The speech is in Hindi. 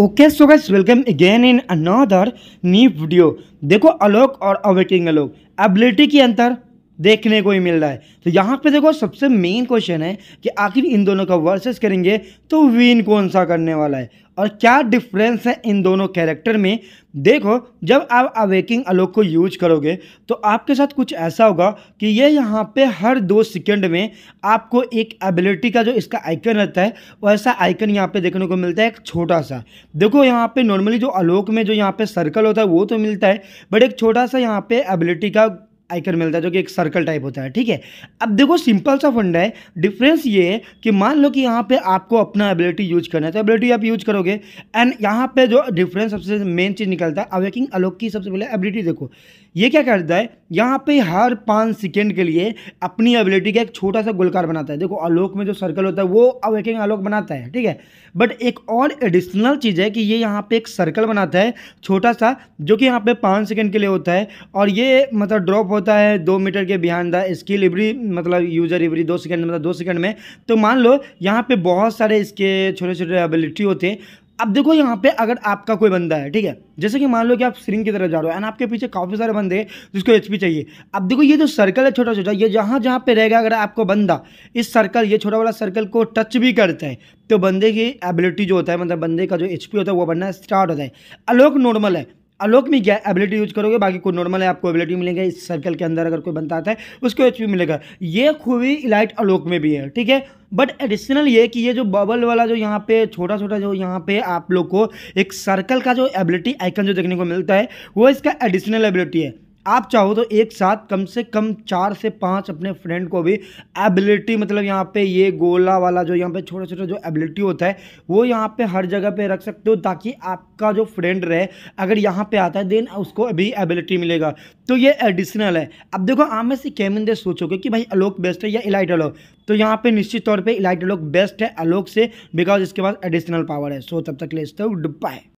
okay so guys welcome again in another new video देखो अलोक और अवेकिंग अलोक एबिलिटी के अंतर देखने को ही मिल रहा है तो यहाँ पे देखो सबसे मेन क्वेश्चन है कि आखिर इन दोनों का वर्सेस करेंगे तो विन कौन सा करने वाला है और क्या डिफरेंस है इन दोनों कैरेक्टर में देखो जब आप अवेकिंग अलोक को यूज करोगे तो आपके साथ कुछ ऐसा होगा कि ये यहाँ पे हर दो सेकंड में आपको एक एबिलिटी का जो इसका आइकन रहता है वैसा आइकन यहाँ पे देखने को मिलता है एक छोटा सा देखो यहाँ पे नॉर्मली जो अलोक में जो यहाँ पे सर्कल होता है वो तो मिलता है बट एक छोटा सा यहाँ पे एबिलिटी का आइकन मिलता है जो कि एक सर्कल टाइप होता है ठीक है अब देखो सिंपल सा फंड है डिफरेंस ये है कि मान लो कि यहाँ पे आपको अपना एबिलिटी यूज करना है तो एबिलिटी आप यूज करोगे एंड यहाँ पे जो डिफरेंस सबसे मेन चीज़ निकलता है अवेकिंग अलोक की सबसे पहले एबिलिटी देखो ये क्या करता है यहाँ पे हर पाँच सेकेंड के लिए अपनी एबिलिटी का एक छोटा सा गोलकार बनाता है देखो आलोक में जो सर्कल होता है वो अवेकिंग आलोक बनाता है ठीक है बट एक और एडिशनल चीज़ है कि ये यहाँ पे एक सर्कल बनाता है छोटा सा जो कि यहाँ पे पाँच सेकेंड के लिए होता है और ये मतलब ड्रॉप होता है दो मीटर के बिहान द स्किल इवरी मतलब यूजर इवरी दो सेकेंड मतलब दो सेकेंड में तो मान लो यहाँ पर बहुत सारे इसके छोटे छोटे एबिलिटी होते हैं अब देखो यहाँ पे अगर आपका कोई बंदा है ठीक है जैसे कि मान लो कि आप सिरिंग की तरफ जा रहे हो एंड आपके पीछे काफ़ी सारे बंदे हैं जिसको एच चाहिए अब देखो ये जो सर्कल है छोटा छोटा ये जहाँ जहाँ पे रहेगा अगर आपको बंदा इस सर्कल ये छोटा वाला सर्कल को टच भी करता है तो बंदे की एबिलिटी जो होता है मतलब बंदे का जो एच होता है वो बनना स्टार्ट होता है अलोक नॉर्मल है अलोक में क्या एबिलिटी यूज करोगे बाकी कोई नॉर्मल है आपको एबिलिटी मिलेगा इस सर्कल के अंदर अगर कोई बनता आता है उसको एच मिलेगा ये खूबी इलाइट अलोक में भी है ठीक है बट एडिशनल ये कि ये जो बबल वाला जो यहाँ पे छोटा छोटा जो यहाँ पे आप लोग को एक सर्कल का जो एबिलिटी आइकन जो देखने को मिलता है वो इसका एडिशनल एबिलिटी है आप चाहो तो एक साथ कम से कम चार से पांच अपने फ्रेंड को भी एबिलिटी मतलब यहाँ पे ये गोला वाला जो यहाँ पे छोटा छोटा जो एबिलिटी होता है वो यहाँ पे हर जगह पे रख सकते हो ताकि आपका जो फ्रेंड रहे अगर यहाँ पे आता है देन उसको अभी एबिलिटी मिलेगा तो ये एडिशनल है अब देखो आप में से कैमिन दे सोचोगे कि भाई अलोक बेस्ट है या इलाइट अलोक तो यहाँ पर निश्चित तौर पर इलाइट अलोक बेस्ट है अलोक से बिकॉज इसके पास एडिशनल पावर है सो तब तक ले सकते हो डुब्बा है